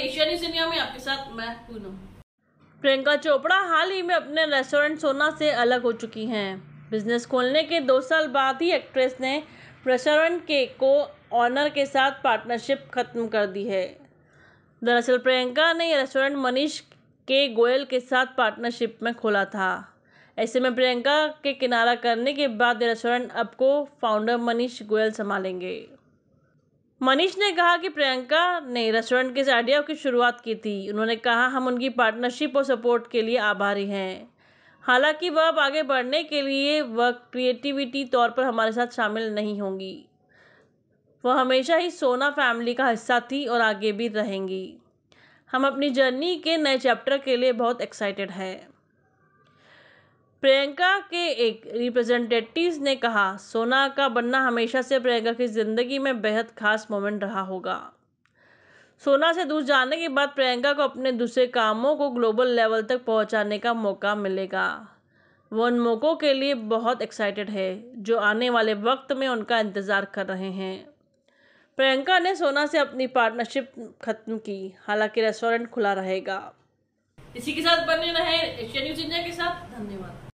Asia news में आपके साथ प्रियंका चोपड़ा हाल ही में अपने रेस्टोरेंट सोना से अलग हो चुकी हैं बिजनेस खोलने के दो साल बाद ही एक्ट्रेस ने रेस्टोरेंट के को ऑनर के साथ पार्टनरशिप खत्म कर दी है दरअसल प्रियंका ने रेस्टोरेंट मनीष के गोयल के साथ पार्टनरशिप में खोला था ऐसे में प्रियंका के किनारा करने के बाद रेस्टोरेंट अब को फाउंडर मनीष गोयल संभालेंगे मनीष ने कहा कि प्रियंका ने रेस्टोरेंट के आइडिया की शुरुआत की थी उन्होंने कहा हम उनकी पार्टनरशिप और सपोर्ट के लिए आभारी हैं हालांकि वह अब आगे बढ़ने के लिए वह क्रिएटिविटी तौर पर हमारे साथ शामिल नहीं होंगी वह हमेशा ही सोना फैमिली का हिस्सा थी और आगे भी रहेंगी हम अपनी जर्नी के नए चैप्टर के लिए बहुत एक्साइटेड हैं प्रियंका के एक रिप्रेजेंटेटिव ने कहा सोना का बनना हमेशा से प्रियंका की जिंदगी में बेहद खास मोमेंट रहा होगा सोना से दूर जाने के बाद प्रियंका को अपने दूसरे कामों को ग्लोबल लेवल तक पहुंचाने का मौका मिलेगा वो उन मौक़ों के लिए बहुत एक्साइटेड है जो आने वाले वक्त में उनका इंतज़ार कर रहे हैं प्रियंका ने सोना से अपनी पार्टनरशिप खत्म की हालांकि रेस्टोरेंट खुला रहेगा इसी के साथ बने रहे एशिया न्यूज इंडिया के साथ धन्यवाद